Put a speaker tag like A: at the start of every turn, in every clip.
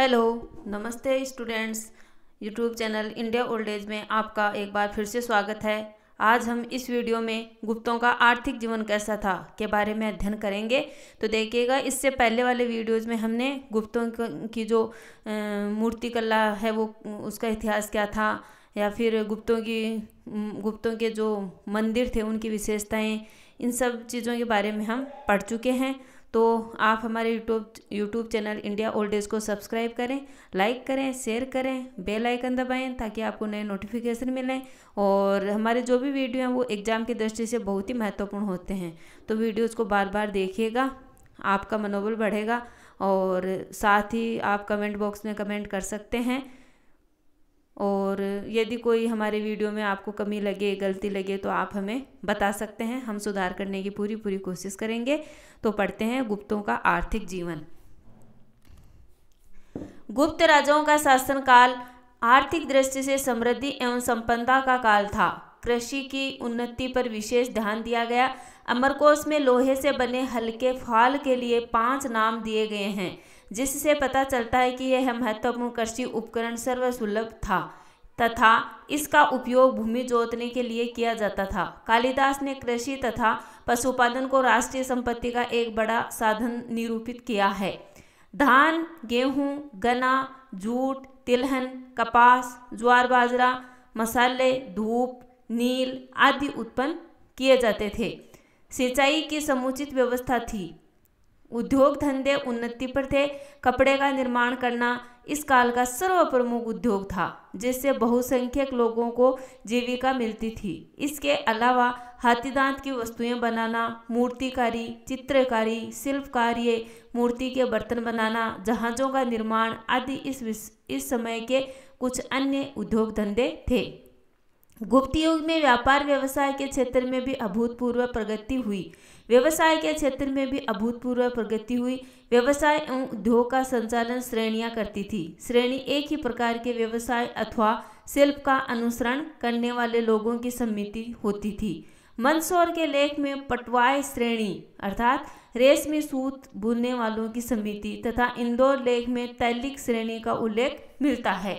A: hello नमस्ते students YouTube channel India old age में आपका एक बार फिर से स्वागत है आज हम इस वीडियो में गुप्तों का आर्थिक जीवन कैसा था के बारे में अध्ययन करेंगे तो देखिएगा इससे पहले वाले वीडियोस में हमने गुप्तों की जो मूर्तिकला है वो उसका इतिहास क्या था या फिर गुप्तों की गुप्तों के जो मंदिर थे उनकी विशेषताएँ इन सब चीज़ों के बारे में हम पढ़ चुके हैं तो आप हमारे YouTube YouTube channel India old days को सब्सक्राइब करें लाइक करें शेयर करें बेल आइकन दबाएं ताकि आपको नए नोटिफिकेशन मिलें और हमारे जो भी वीडियो हैं वो एग्ज़ाम की दृष्टि से बहुत ही महत्वपूर्ण होते हैं तो वीडियोज़ को बार बार देखिएगा आपका मनोबल बढ़ेगा और साथ ही आप कमेंट बॉक्स में कमेंट कर सकते हैं और यदि कोई हमारे वीडियो में आपको कमी लगे गलती लगे तो आप हमें बता सकते हैं हम सुधार करने की पूरी पूरी कोशिश करेंगे तो पढ़ते हैं गुप्तों का आर्थिक जीवन गुप्त राजाओं का शासनकाल आर्थिक दृष्टि से समृद्धि एवं संपन्नता का काल था कृषि की उन्नति पर विशेष ध्यान दिया गया अमरकोश में लोहे से बने हल्के फाल के लिए पांच नाम दिए गए हैं जिससे पता चलता है कि यह महत्वपूर्ण कृषि उपकरण सर्वसुलभ था तथा इसका उपयोग भूमि जोतने के लिए किया जाता था कालिदास ने कृषि तथा पशुपालन को राष्ट्रीय संपत्ति का एक बड़ा साधन निरूपित किया है धान गेहूं, गन्ना जूट तिलहन कपास ज्वार बाजरा मसाले धूप नील आदि उत्पन्न किए जाते थे सिंचाई की समुचित व्यवस्था थी उद्योग धंधे उन्नति पर थे कपड़े का निर्माण करना इस काल का सर्वप्रमुख उद्योग था जिससे बहुसंख्यक लोगों को जीविका मिलती थी इसके अलावा हाथीदांत की वस्तुएं बनाना मूर्तिकारी चित्रकारी शिल्प कार्य मूर्ति के बर्तन बनाना जहाज़ों का निर्माण आदि इस इस समय के कुछ अन्य उद्योग धंधे थे गुप्त युग में व्यापार व्यवसाय के क्षेत्र में भी अभूतपूर्व प्रगति हुई व्यवसाय के क्षेत्र में भी अभूतपूर्व प्रगति हुई व्यवसाय एवं उद्योग का संचालन श्रेणियां करती थी श्रेणी एक ही प्रकार के व्यवसाय अथवा शिल्प का अनुसरण करने वाले लोगों की समिति होती थी मंदसौर के लेख में पटवाय श्रेणी अर्थात रेशमी सूत बुनने वालों की समिति तथा इंदौर लेख में तैलिक श्रेणी का उल्लेख मिलता है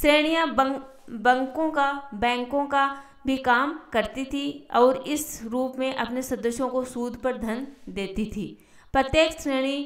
A: श्रेणियां बं, बंकों का बैंकों का भी काम करती थी और इस रूप में अपने सदस्यों को सूद पर धन देती थी प्रत्येक श्रेणी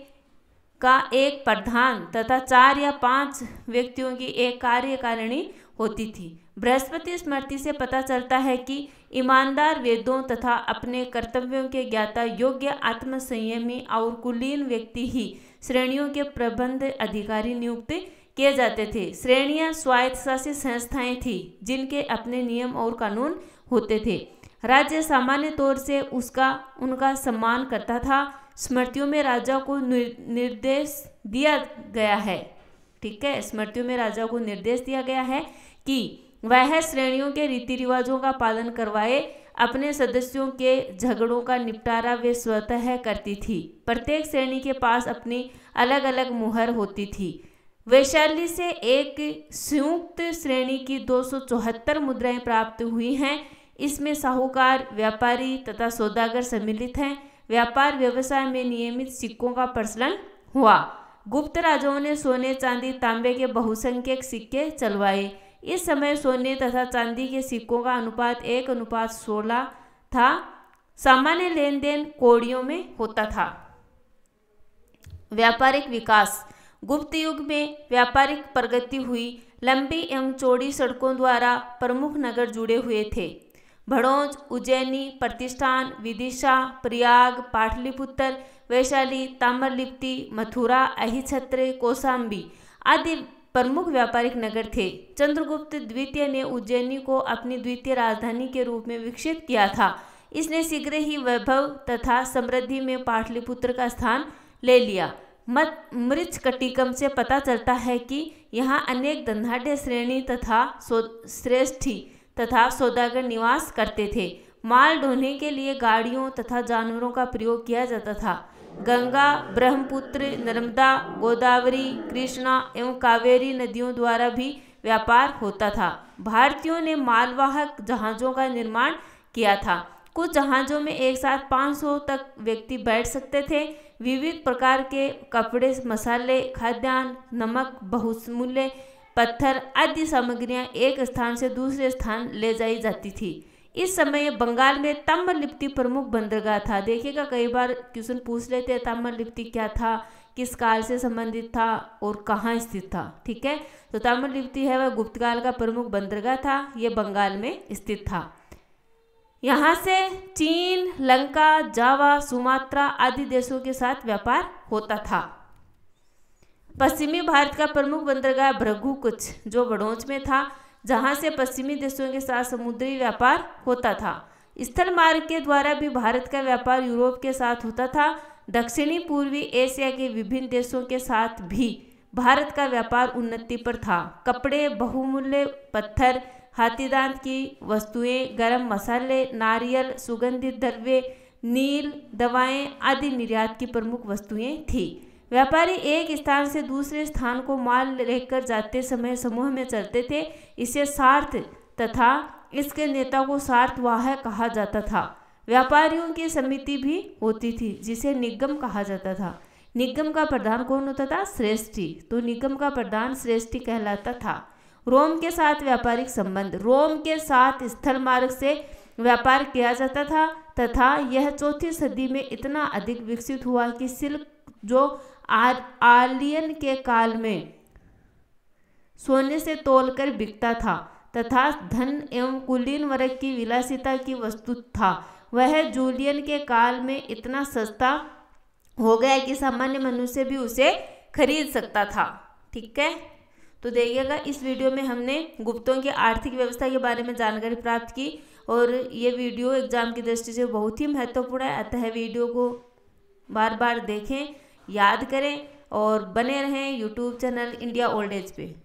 A: का एक प्रधान तथा चार या पांच व्यक्तियों की एक कार्यकारिणी होती थी बृहस्पति स्मृति से पता चलता है कि ईमानदार वेदों तथा अपने कर्तव्यों के ज्ञाता योग्य आत्मसंयमी और कुलीन व्यक्ति ही श्रेणियों के प्रबंध अधिकारी नियुक्त किए जाते थे श्रेणियां शासित संस्थाएं थीं जिनके अपने नियम और कानून होते थे राज्य सामान्य तौर से उसका उनका सम्मान करता था स्मृतियों में राजा को निर्देश दिया गया है ठीक है स्मृतियों में राजा को निर्देश दिया गया है कि वह श्रेणियों के रीति रिवाजों का पालन करवाए अपने सदस्यों के झगड़ों का निपटारा वे स्वतः करती थी प्रत्येक श्रेणी के पास अपनी अलग अलग मुहर होती थी वैशाली से एक संयुक्त श्रेणी की दो मुद्राएं प्राप्त हुई हैं इसमें साहूकार व्यापारी तथा सौदागर सम्मिलित हैं व्यापार व्यवसाय में नियमित सिक्कों का प्रचलन हुआ गुप्त राजाओं ने सोने चांदी तांबे के बहुसंख्यक सिक्के चलवाए इस समय सोने तथा चांदी के सिक्कों का अनुपात एक अनुपात सोलह था सामान्य लेन देन कोड़ियों में होता था व्यापारिक विकास गुप्त युग में व्यापारिक प्रगति हुई लंबी एवं चौड़ी सड़कों द्वारा प्रमुख नगर जुड़े हुए थे भड़ोज उज्जैनी प्रतिष्ठान विदिशा प्रयाग पाटलिपुत्र वैशाली ताम्रलिप्ति मथुरा अहिछत्र कोसाम्बी आदि प्रमुख व्यापारिक नगर थे चंद्रगुप्त द्वितीय ने उज्जैनी को अपनी द्वितीय राजधानी के रूप में विकसित किया था इसने शीघ्र ही वैभव तथा समृद्धि में पाटलिपुत्र का स्थान ले लिया मृच कटिकम से पता चलता है कि यहाँ अनेक धनाढ़ श्रेणी तथा श्रेष्ठी तथा सौदागर निवास करते थे माल ढोने के लिए गाड़ियों तथा जानवरों का प्रयोग किया जाता था गंगा ब्रह्मपुत्र नर्मदा गोदावरी कृष्णा एवं कावेरी नदियों द्वारा भी व्यापार होता था भारतीयों ने मालवाहक जहाज़ों का निर्माण किया था कुछ जहाज़ों में एक साथ 500 तक व्यक्ति बैठ सकते थे विविध प्रकार के कपड़े मसाले खाद्यान्न नमक बहुमूल्य पत्थर आदि सामग्रियां एक स्थान से दूसरे स्थान ले जाई जाती थी इस समय बंगाल में ताम्रलिप्ति प्रमुख बंदरगाह था देखिएगा कई बार क्वेश्चन पूछ लेते हैं ताम्रलिप्ति क्या था किस काल से संबंधित था और कहाँ स्थित था ठीक है तो ताम्रलिप्ति है वह गुप्तकाल का प्रमुख बंदरगाह था यह बंगाल में स्थित था यहाँ से चीन लंका जावा सुमात्रा आदि देशों के साथ व्यापार होता था पश्चिमी भारत का प्रमुख बंदरगाह भ्रघु कुछ जो बड़ोच में था जहाँ से पश्चिमी देशों के साथ समुद्री व्यापार होता था स्थल मार्ग के द्वारा भी भारत का व्यापार यूरोप के साथ होता था दक्षिणी पूर्वी एशिया के विभिन्न देशों के साथ भी भारत का व्यापार उन्नति पर था कपड़े बहुमूल्य पत्थर हाथी दांत की वस्तुएं गरम मसाले नारियल सुगंधित द्रव्य नील दवाएं आदि निर्यात की प्रमुख वस्तुएं थी व्यापारी एक स्थान से दूसरे स्थान को माल लेकर जाते समय समूह में चलते थे इसे सार्थ तथा इसके नेता को सार्थवाह कहा जाता था व्यापारियों की समिति भी होती थी जिसे निगम कहा जाता था निगम का प्रधान कौन होता था श्रेष्ठी तो निगम का प्रधान श्रेष्ठी कहलाता था रोम के साथ व्यापारिक संबंध रोम के साथ स्थल मार्ग से व्यापार किया जाता था तथा यह चौथी सदी में इतना अधिक विकसित हुआ कि सिल्क जो आलियन के काल में सोने से तोलकर बिकता था तथा धन एवं कुलीन वर्ग की विलासिता की वस्तु था वह जूलियन के काल में इतना सस्ता हो गया कि सामान्य मनुष्य भी उसे खरीद सकता था ठीक है तो देखिएगा इस वीडियो में हमने गुप्तों की आर्थिक व्यवस्था के बारे में जानकारी प्राप्त की और ये वीडियो एग्जाम की दृष्टि से बहुत ही महत्वपूर्ण है अतः वीडियो को बार बार देखें याद करें और बने रहें YouTube channel India old age पर